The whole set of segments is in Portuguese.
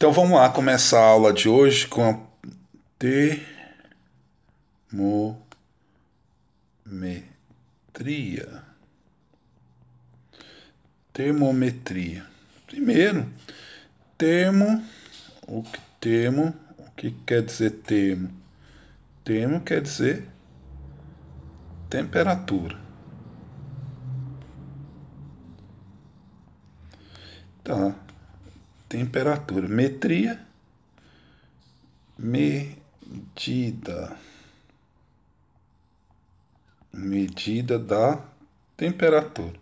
Então vamos lá começar a aula de hoje com a termometria. Termometria. Primeiro, termo, o que termo, o que quer dizer termo? Termo quer dizer temperatura. Tá temperatura. Metria, medida, medida da temperatura.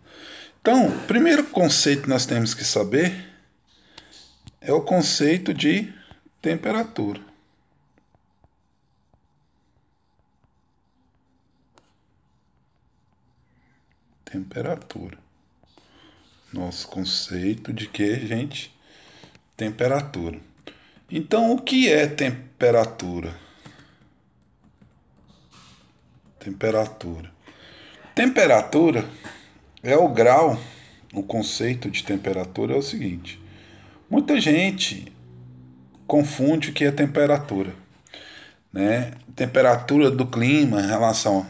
Então, primeiro conceito que nós temos que saber é o conceito de temperatura. Temperatura. Nosso conceito de que, gente? Temperatura. Então, o que é temperatura? Temperatura. Temperatura é o grau, o conceito de temperatura é o seguinte: muita gente confunde o que é temperatura, né? Temperatura do clima em relação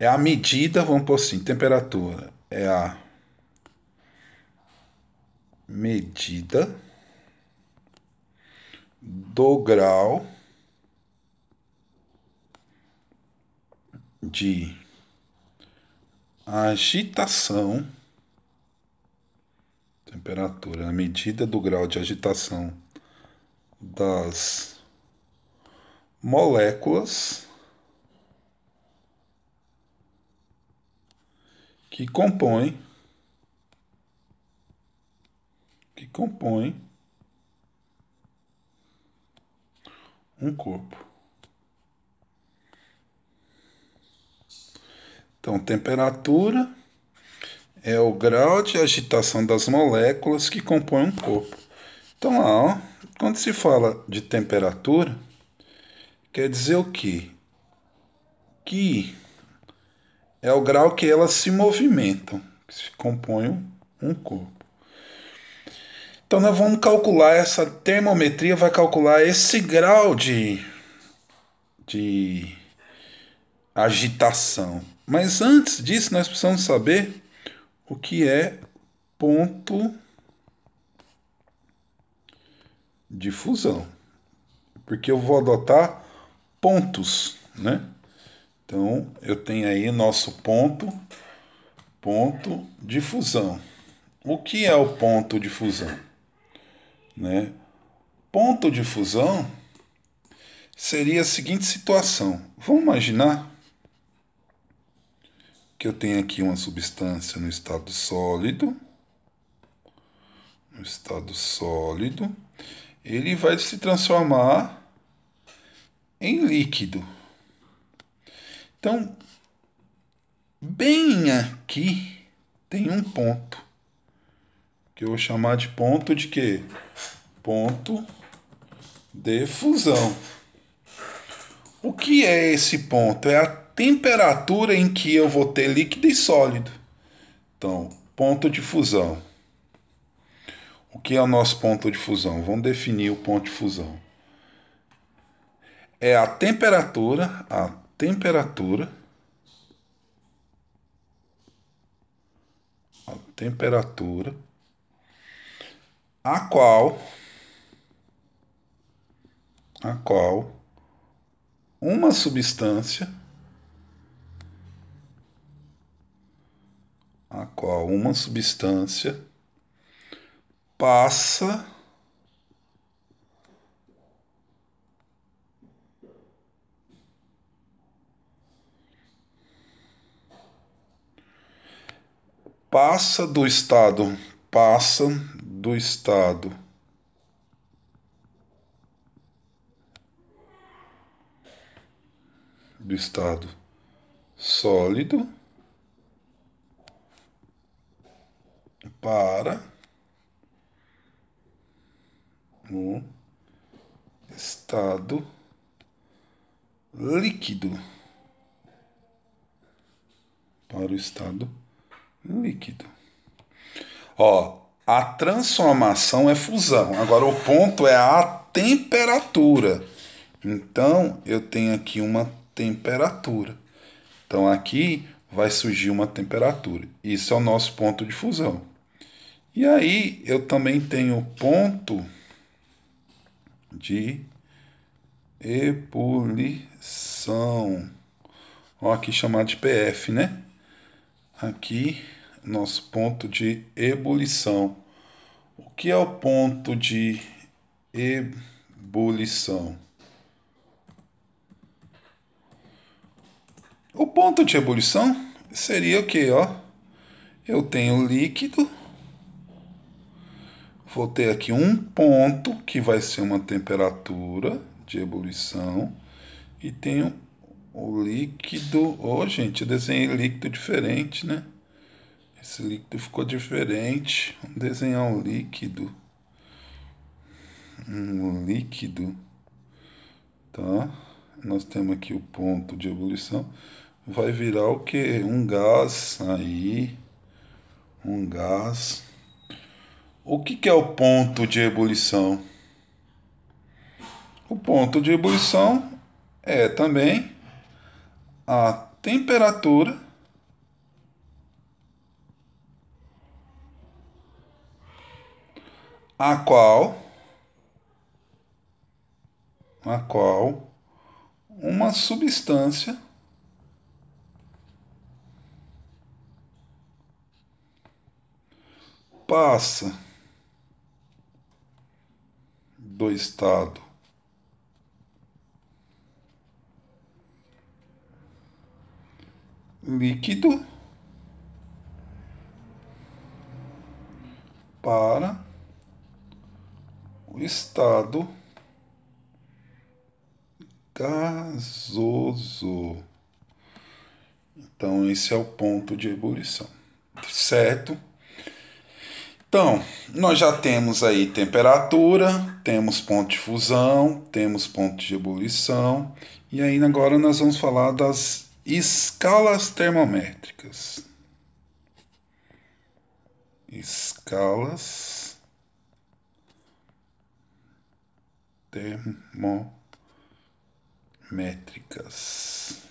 é a medida, vamos por assim, temperatura é a medida do grau de agitação, temperatura, a medida do grau de agitação das moléculas que compõem que compõem um corpo. Então, temperatura é o grau de agitação das moléculas que compõem um corpo. Então, lá, ó, quando se fala de temperatura, quer dizer o quê? Que é o grau que elas se movimentam, que se compõem um corpo. Então nós vamos calcular essa termometria, vai calcular esse grau de, de agitação. Mas antes disso, nós precisamos saber o que é ponto de fusão. Porque eu vou adotar pontos, né? Então, eu tenho aí nosso ponto, ponto de fusão. O que é o ponto de fusão? Né? Ponto de fusão seria a seguinte situação. Vamos imaginar que eu tenho aqui uma substância no estado sólido, no estado sólido, ele vai se transformar em líquido. Então, bem aqui tem um ponto que eu vou chamar de ponto de quê? Ponto de fusão. O que é esse ponto? É a temperatura em que eu vou ter líquido e sólido. Então, ponto de fusão. O que é o nosso ponto de fusão? Vamos definir o ponto de fusão. É a temperatura, a temperatura, a temperatura a qual a qual uma substância a qual uma substância passa passa do estado passa do Estado. Do estado sólido para o estado líquido para o estado líquido. Ó, a transformação é fusão. Agora, o ponto é a temperatura. Então, eu tenho aqui uma temperatura. Então, aqui vai surgir uma temperatura. Isso é o nosso ponto de fusão. E aí, eu também tenho o ponto de ebulição. Ó, aqui chamado de PF, né? Aqui nosso ponto de ebulição. O que é o ponto de ebulição? O ponto de ebulição seria o que, ó? Eu tenho líquido, vou ter aqui um ponto que vai ser uma temperatura de ebulição e tenho o líquido. oh, gente, eu desenhei líquido diferente, né? Esse líquido ficou diferente. Vamos desenhar um líquido. Um líquido. Tá? Nós temos aqui o ponto de ebulição. Vai virar o que? Um gás aí. Um gás. O que, que é o ponto de ebulição? O ponto de ebulição é também a temperatura a qual a qual uma substância passa do estado líquido para o estado gasoso. Então, esse é o ponto de ebulição, certo? Então, nós já temos aí temperatura, temos ponto de fusão, temos ponto de ebulição, e aí agora nós vamos falar das escalas termométricas. Escalas termométricas.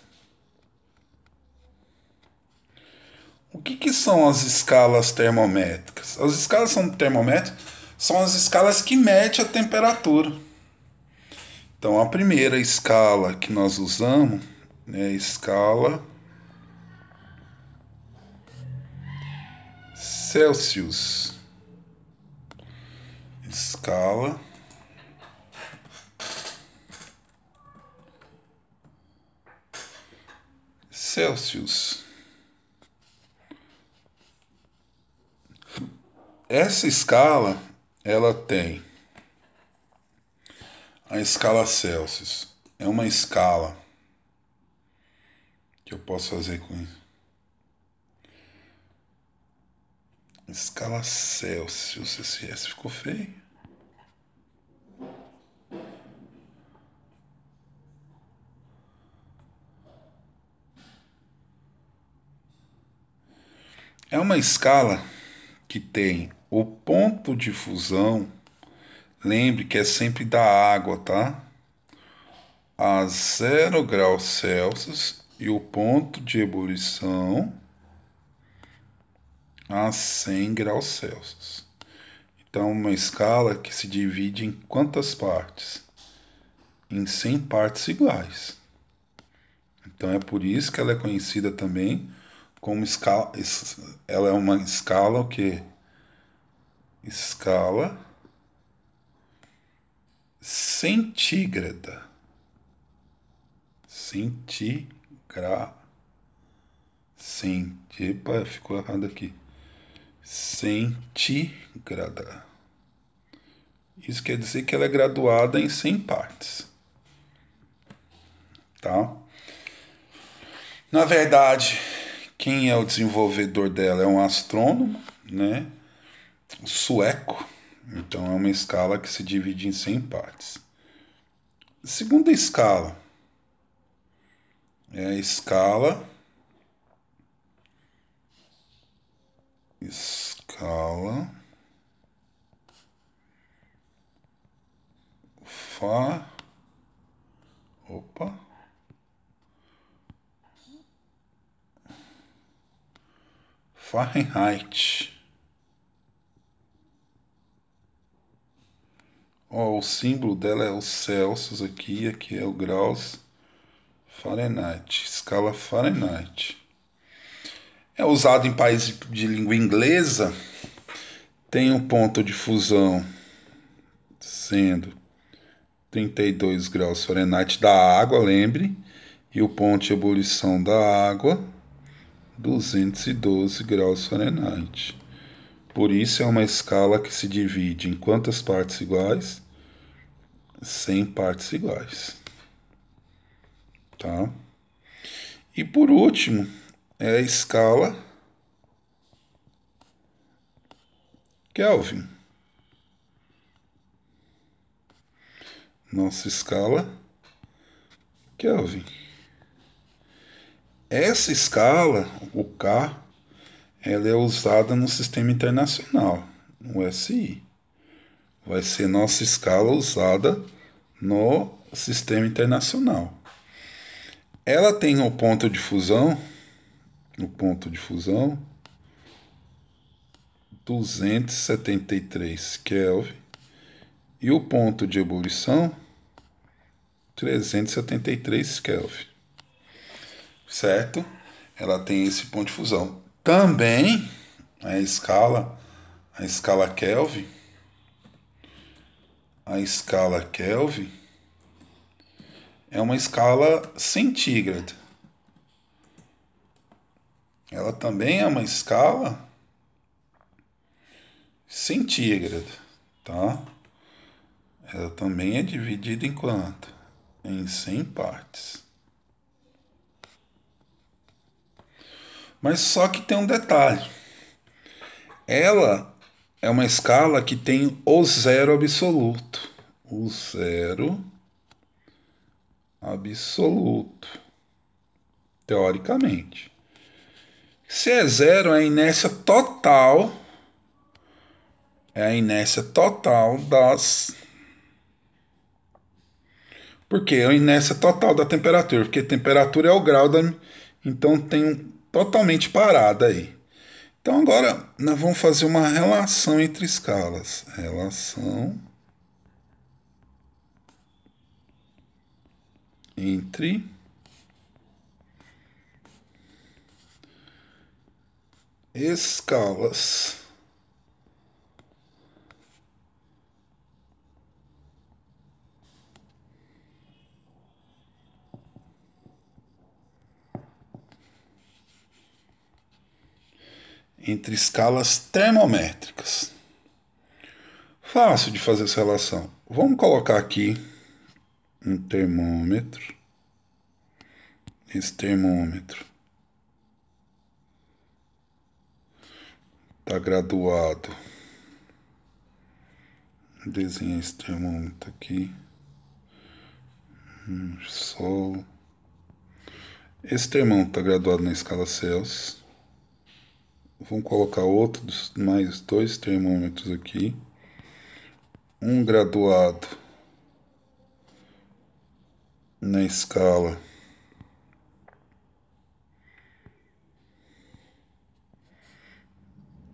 O que, que são as escalas termométricas? As escalas são termométricas são as escalas que mede a temperatura. Então a primeira escala que nós usamos né, é a escala Celsius. Escala Celsius. Essa escala, ela tem a escala Celsius. É uma escala que eu posso fazer com isso. Escala Celsius, esse, esse ficou feio. É uma escala que tem o ponto de fusão, lembre que é sempre da água, tá? A 0 graus Celsius e o ponto de ebulição a 100 graus Celsius. Então, uma escala que se divide em quantas partes? Em 100 partes iguais. Então, é por isso que ela é conhecida também como escala. Ela é uma escala o que Escala centígrada. centígra Centi. Epa, ficou errado aqui. Centígrada. Isso quer dizer que ela é graduada em 100 partes. Tá? Na verdade, quem é o desenvolvedor dela? É um astrônomo, né? Sueco. Então é uma escala que se divide em 100 partes. Segunda escala é a escala escala Fá Fahrenheit. o símbolo dela é o Celsius aqui, aqui é o graus Fahrenheit, escala Fahrenheit. É usado em países de língua inglesa, tem um ponto de fusão sendo 32 graus Fahrenheit da água, lembre, e o ponto de ebulição da água 212 graus Fahrenheit. Por isso é uma escala que se divide em quantas partes iguais? 100 partes iguais. Tá? E por último, é a escala Kelvin. Nossa escala Kelvin. Essa escala, o K, ela é usada no sistema internacional, no SI. Vai ser nossa escala usada no sistema internacional. Ela tem o ponto de fusão, o ponto de fusão 273 Kelvin e o ponto de ebulição 373 Kelvin certo? Ela tem esse ponto de fusão. Também a escala, a escala Kelvin, a escala Kelvin é uma escala centígrada. Ela também é uma escala centígrada, tá? Ela também é dividida em quanto? Em 100 partes. Mas só que tem um detalhe. Ela é uma escala que tem o zero absoluto. O zero absoluto. Teoricamente. Se é zero, é a inércia total. É a inércia total das. Porque é a inércia total da temperatura. Porque temperatura é o grau da. Então tem totalmente parada aí. Então agora nós vamos fazer uma relação entre escalas. Relação entre escalas. entre escalas termométricas. Fácil de fazer essa relação. Vamos colocar aqui um termômetro. Esse termômetro está graduado. Desenhei esse termômetro aqui. Hum, Sol. Esse termômetro está graduado na escala Celsius. Vamos colocar outros mais dois termômetros aqui. Um graduado na escala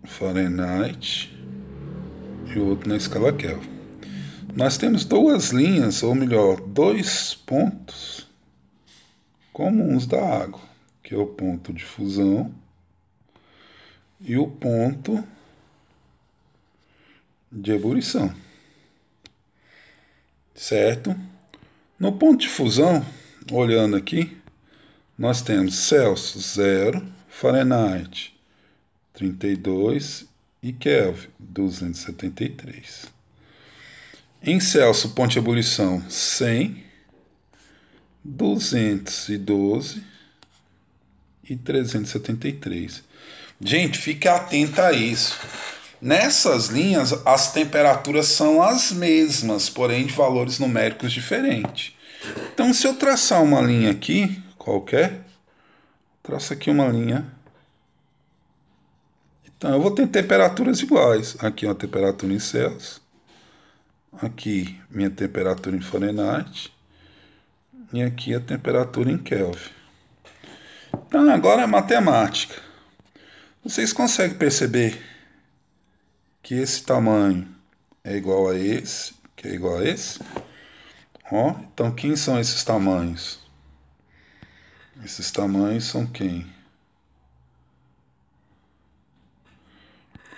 Fahrenheit e outro na escala Kelvin. Nós temos duas linhas, ou melhor, dois pontos comuns da água, que é o ponto de fusão e o ponto de ebulição. Certo? No ponto de fusão, olhando aqui, nós temos Celsius 0, Fahrenheit 32 e Kelvin 273. Em Celsius, ponto de ebulição 100, 212 e 373. Gente, fique atenta a isso. Nessas linhas, as temperaturas são as mesmas, porém de valores numéricos diferentes. Então, se eu traçar uma linha aqui, qualquer, traço aqui uma linha. Então, eu vou ter temperaturas iguais. Aqui, uma temperatura em Celsius. Aqui, minha temperatura em Fahrenheit. E aqui, a temperatura em Kelvin. Então, agora é matemática. Vocês conseguem perceber que esse tamanho é igual a esse, que é igual a esse? Ó, então quem são esses tamanhos? Esses tamanhos são quem?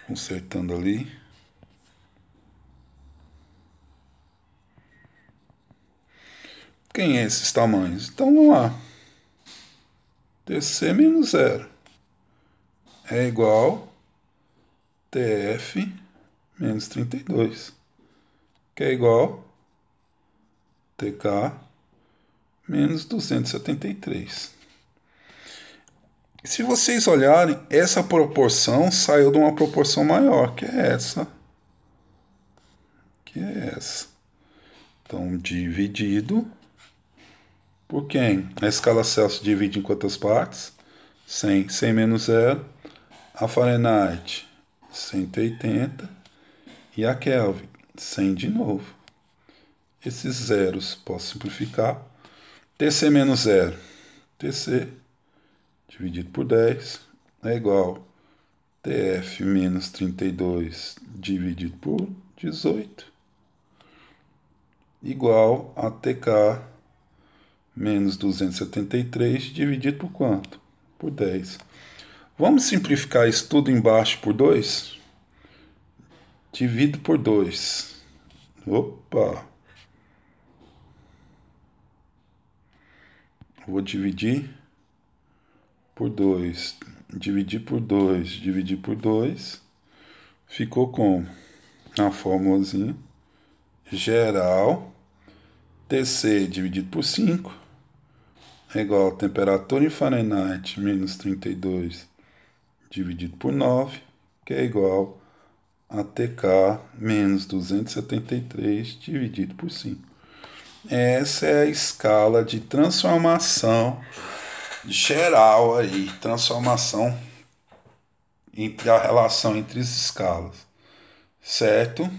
Consertando ali. Quem é esses tamanhos? Então vamos lá. DC menos zero é igual TF menos 32, que é igual TK menos 273. Se vocês olharem, essa proporção saiu de uma proporção maior, que é essa. Que é essa. Então, dividido por quem? A escala Celsius divide em quantas partes? 100. 100 menos 0 a Fahrenheit 180 e a Kelvin 100 de novo. Esses zeros posso simplificar. TC menos zero, TC dividido por 10 é igual TF menos 32 dividido por 18 igual a TK menos 273 dividido por quanto? Por 10. Vamos simplificar isso tudo embaixo por 2? Divido por 2. Opa! Vou dividir por 2. Dividir por 2. Dividir por 2. Ficou com a formulazinha geral. TC dividido por 5 é igual a temperatura em Fahrenheit menos 32 dividido por 9, que é igual a TK menos 273 dividido por 5. Essa é a escala de transformação geral aí, transformação entre a relação entre as escalas, certo?